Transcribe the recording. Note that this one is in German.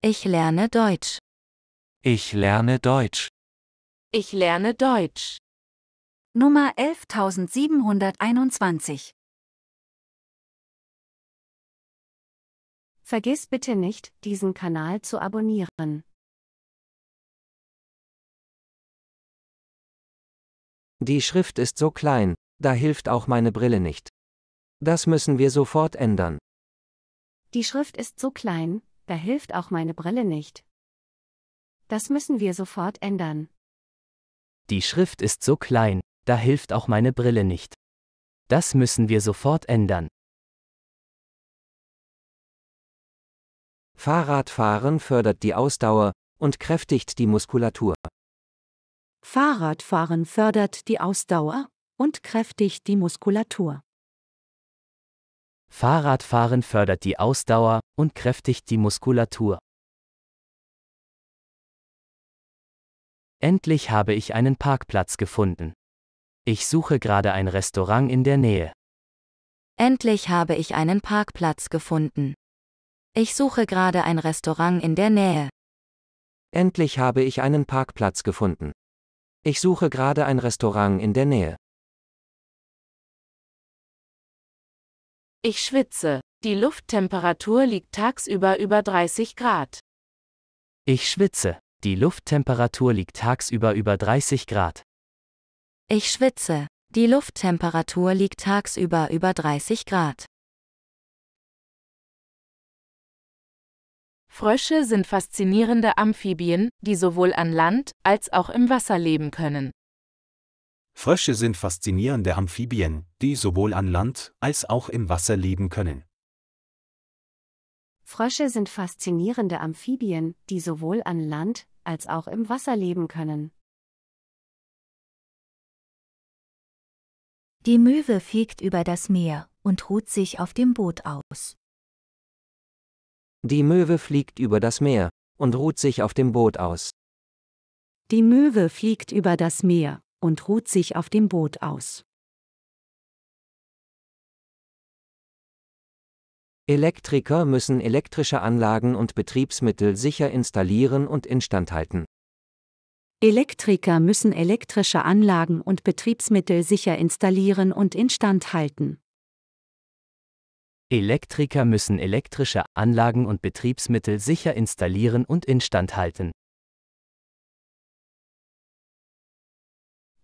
Ich lerne Deutsch. Ich lerne Deutsch. Ich lerne Deutsch. Nummer 11721 Vergiss bitte nicht, diesen Kanal zu abonnieren. Die Schrift ist so klein, da hilft auch meine Brille nicht. Das müssen wir sofort ändern. Die Schrift ist so klein, da hilft auch meine Brille nicht. Das müssen wir sofort ändern. Die Schrift ist so klein, da hilft auch meine Brille nicht. Das müssen wir sofort ändern. Fahrradfahren fördert die Ausdauer und kräftigt die Muskulatur. Fahrradfahren fördert die Ausdauer und kräftigt die Muskulatur. Fahrradfahren fördert die Ausdauer und kräftigt die Muskulatur. Endlich habe ich einen Parkplatz gefunden. Ich suche gerade ein Restaurant in der Nähe. Endlich habe ich einen Parkplatz gefunden. Ich suche gerade ein Restaurant in der Nähe. Endlich habe ich einen Parkplatz gefunden. Ich suche gerade ein Restaurant in der Nähe. Ich schwitze. Die Lufttemperatur liegt tagsüber über 30 Grad. Ich schwitze. Die Lufttemperatur liegt tagsüber über 30 Grad. Ich schwitze. Die Lufttemperatur liegt tagsüber über 30 Grad. Frösche sind faszinierende Amphibien, die sowohl an Land als auch im Wasser leben können. Frösche sind faszinierende Amphibien, die sowohl an Land als auch im Wasser leben können. Frösche sind faszinierende Amphibien, die sowohl an Land als auch im Wasser leben können. Die Möwe fegt über das Meer und ruht sich auf dem Boot aus. Die Möwe fliegt über das Meer und ruht sich auf dem Boot aus. Die Möwe fliegt über das Meer und ruht sich auf dem Boot aus. Elektriker müssen elektrische Anlagen und Betriebsmittel sicher installieren und instand halten. Elektriker müssen elektrische Anlagen und Betriebsmittel sicher installieren und instand halten. Elektriker müssen elektrische Anlagen und Betriebsmittel sicher installieren und instand halten.